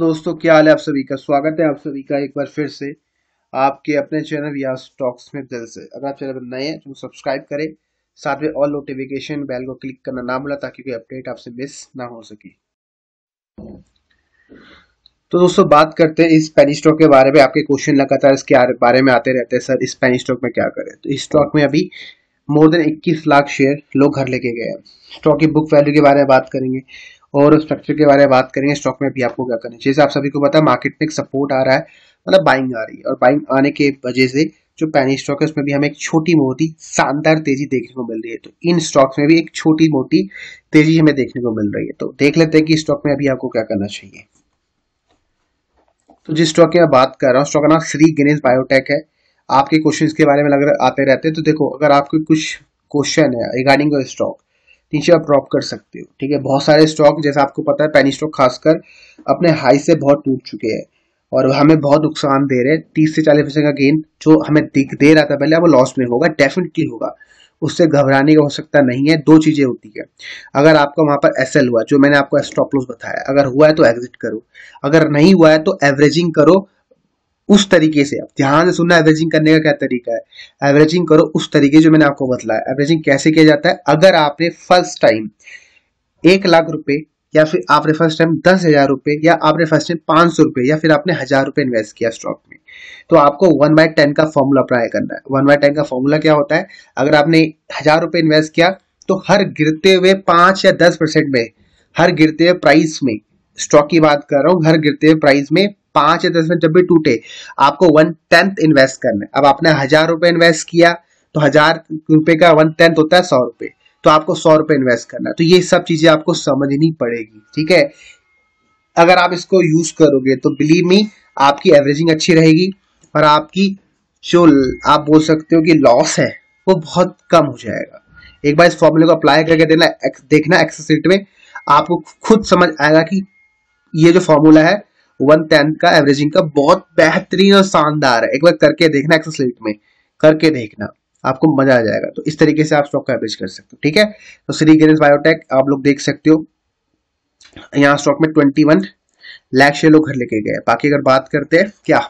दोस्तों क्या हाल है आप सभी का स्वागत है आप सभी का एक बार फिर से आपके अपने चैनल या स्टॉक्स में दिल से अगर आप चैनल पर नए हैं तो सब्सक्राइब करें साथ में ऑल नोटिफिकेशन बेल को क्लिक करना ना भूला ताकि कोई अपडेट आपसे मिस ना हो सके तो दोस्तों बात करते हैं इस पेनी स्टॉक के बारे में आपके क्वेश्चन लगातार इसके बारे में आते रहते हैं सर इस पेनी स्टॉक में क्या करें तो इस स्टॉक में अभी मोर देन इक्कीस लाख शेयर लोग घर लेके गए हैं स्टॉक की बुक वैल्यू के बारे में बात करेंगे और स्ट्रक्चर के बारे में बात करेंगे स्टॉक में भी आपको क्या करना चाहिए आप सभी को पता है मार्केट में एक सपोर्ट आ रहा है मतलब बाइंग आ रही है और बाइंग आने के वजह से जो पैनी स्टॉक है उसमें भी हमें एक छोटी मोटी शानदार तेजी देखने को मिल रही है तो इन स्टॉक्स में भी एक छोटी मोटी तेजी हमें देखने को मिल रही है तो देख लेते हैं कि स्टॉक में अभी आपको क्या करना चाहिए तो जिस स्टॉक की मैं बात कर रहा हूँ स्टॉक का नाम श्री गणेश बायोटेक है आपके क्वेश्चन के बारे में अगर आते रहते हैं तो देखो अगर आपके कुछ क्वेश्चन है रिगार्डिंग स्टॉक नीचे आप ड्रॉप कर सकते हो ठीक है बहुत सारे स्टॉक जैसे आपको पता है पैनी स्टॉक खासकर अपने हाई से बहुत टूट चुके हैं और हमें बहुत नुकसान दे रहे हैं तीस से चालीस परसेंट का गेन जो हमें दिख दे रहा था पहले वो लॉस में होगा डेफिनेटली होगा उससे घबराने का हो सकता नहीं है दो चीज़ें होती है अगर आपका वहाँ पर एस हुआ जो मैंने आपको स्टॉप लॉस बताया अगर हुआ है तो एग्जिट करो अगर नहीं हुआ है तो एवरेजिंग करो उस तरीके से अब ध्यान से सुनना एवरेजिंग करने का क्या तरीका है एवरेजिंग करो उस तरीके जो मैंने आपको बताया एवरेजिंग कैसे किया जाता है अगर आपने फर्स्ट टाइम एक लाख रुपए या फिर आपने फर्स्ट टाइम दस हजार रुपए या आपने फर्स्ट टाइम पांच सौ रुपए या फिर आपने हजार रुपए इन्वेस्ट किया स्टॉक में तो आपको वन बाय टेन का फॉर्मूला अप्लाई करना है वन बाय टेन का फॉर्मूला क्या होता है अगर आपने हजार रुपए इन्वेस्ट किया तो हर गिरते हुए पांच या दस परसेंट में हर गिरते हुए प्राइस में स्टॉक की बात कर रहा हूँ हर गिरते हुए प्राइस में पांच या दस में जब भी टूटे आपको वन टेंथ इन्वेस्ट करना है अब आपने हजार रुपये इन्वेस्ट किया तो हजार रुपये का वन टेंथ होता है सौ रुपए तो आपको सौ रुपये इन्वेस्ट करना है तो ये सब चीजें आपको समझनी पड़ेगी ठीक है अगर आप इसको यूज करोगे तो बिलीव मी आपकी एवरेजिंग अच्छी रहेगी और आपकी जो आप बोल सकते हो कि लॉस है वो बहुत कम हो जाएगा एक बार इस फॉर्मूले को अप्लाई करके देना देखना एक्सेस में आपको खुद समझ आएगा कि ये जो फॉर्मूला है वन टेंथ का एवरेजिंग का बहुत बेहतरीन और शानदार है एक बार करके देखना एक्सेसलेट में करके देखना आपको मजा आ जाएगा तो इस तरीके से आप स्टॉक का एवरेज कर सकते हो ठीक है तो श्री गणेश बायोटेक आप लोग देख सकते हो यहाँ स्टॉक में ट्वेंटी वन लैख शेयर लोग घर लेके गए बाकी अगर बात करते हैं क्या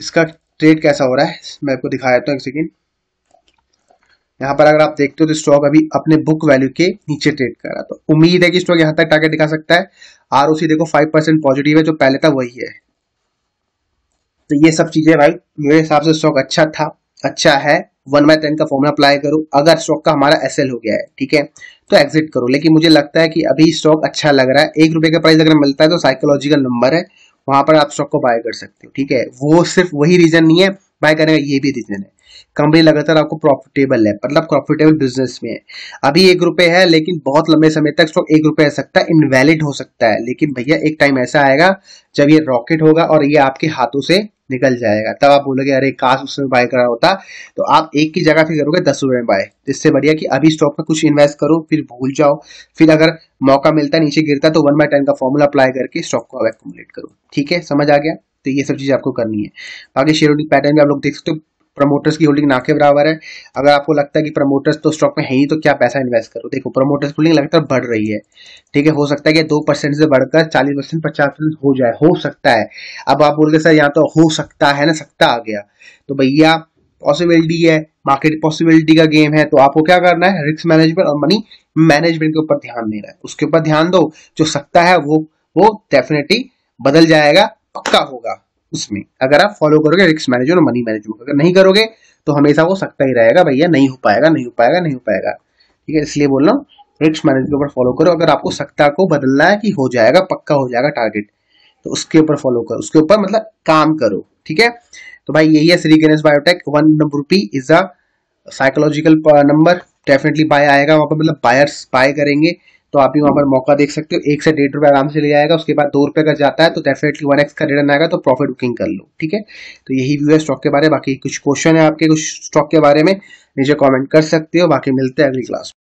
इसका ट्रेड कैसा हो रहा है मैं आपको दिखा देता हूँ तो एक सेकेंड यहाँ पर अगर आप देखते हो तो स्टॉक अभी अपने बुक वैल्यू के नीचे ट्रेड कर रहा है तो उम्मीद है कि स्टॉक यहाँ तक टारगेट दिखा सकता है आर देखो फाइव परसेंट पॉजिटिव है जो पहले था वही है तो ये सब चीजें भाई मेरे हिसाब से स्टॉक अच्छा था अच्छा है वन बाय टेन का फॉर्मूला अप्लाई करो अगर स्टॉक का हमारा एस हो गया है ठीक है तो एग्जिट करो लेकिन मुझे लगता है कि अभी स्टॉक अच्छा लग रहा है एक रुपए का प्राइस अगर मिलता है तो साइकोलॉजिकल नंबर है वहां पर आप स्टॉक को बाय कर सकते हो ठीक है वो सिर्फ वही रीजन नहीं है बाय करने का ये भी रीजन है कंपनी लगातार आपको प्रॉफिटेबल है मतलब प्रॉफिटेबल बिजनेस में है अभी एक रुपए है लेकिन बहुत लंबे समय तक स्टॉक एक रुपए रह सकता है इनवैलिड हो सकता है लेकिन भैया एक टाइम ऐसा आएगा जब ये रॉकेट होगा और ये आपके हाथों से निकल जाएगा तब आप बोलोगे अरे काश उसमें बाय करा होता तो आप एक की जगह फिर करोगे दस रुपए में बाय तो इससे बढ़िया कि अभी स्टॉक में कुछ इन्वेस्ट करो फिर भूल जाओ फिर अगर मौका मिलता है नीचे गिरता तो वन बाय टेन का फॉर्मूला अप्लाई करके स्टॉक को अब करो ठीक है समझ आ गया तो ये सब चीज़ आपको करनी है बाकी शेयर पैटर्न में आप लोग देख सकते हो प्रमोटर्स की होल्डिंग ना के बराबर है अगर आपको लगता है कि प्रमोटर्स तो स्टॉक में है ही तो क्या पैसा इन्वेस्ट करो देखो प्रमोटर्स होल्डिंग लगातार बढ़ रही है ठीक है हो सकता है कि दो परसेंट से बढ़कर चालीस परसेंट पचास परसेंट हो जाए हो सकता है अब आप बोलते सर यहाँ तो हो सकता है ना सकता आ गया तो भैया पॉसिबिलिटी है मार्केट पॉसिबिलिटी का गेम है तो आपको क्या करना है रिस्क मैनेजमेंट और मनी मैनेजमेंट के ऊपर ध्यान देना है उसके ऊपर ध्यान दो जो सकता है वो वो डेफिनेटली बदल जाएगा पक्का होगा उसमें अगर आप फॉलो करोगे रिस्क मैनेजमेंट और मनी मैनेजमेंट अगर नहीं करोगे तो हमेशा वो सकता ही रहेगा भैया नहीं हो पाएगा नहीं हो पाएगा नहीं हो पाएगा ठीक है इसलिए बोल रहा हूँ रिस्क मैनेजमेंट के ऊपर फॉलो करो अगर आपको सत्ता को बदलना है कि हो जाएगा पक्का हो जाएगा टारगेट तो उसके ऊपर फॉलो करो उसके ऊपर मतलब काम करो ठीक है तो भाई यही है Shri Ganesh Biotech one rupee is a psychological number definitely buy आएगा वहां पर मतलब बायर्स बाय करेंगे तो आप भी वहां पर मौका देख सकते हो एक से डेढ़ रुपए आराम से ले आएगा उसके बाद दो रुपए का जाता है तो डेफिनेटली वन एक्स का रिटर्न आएगा तो प्रॉफिट बुकिंग कर लो ठीक है तो यही व्यू है स्टॉक के बारे में बाकी कुछ क्वेश्चन है आपके कुछ स्टॉक के बारे में नीचे कॉमेंट कर सकते हो बाकी मिलते हैं अगली क्लास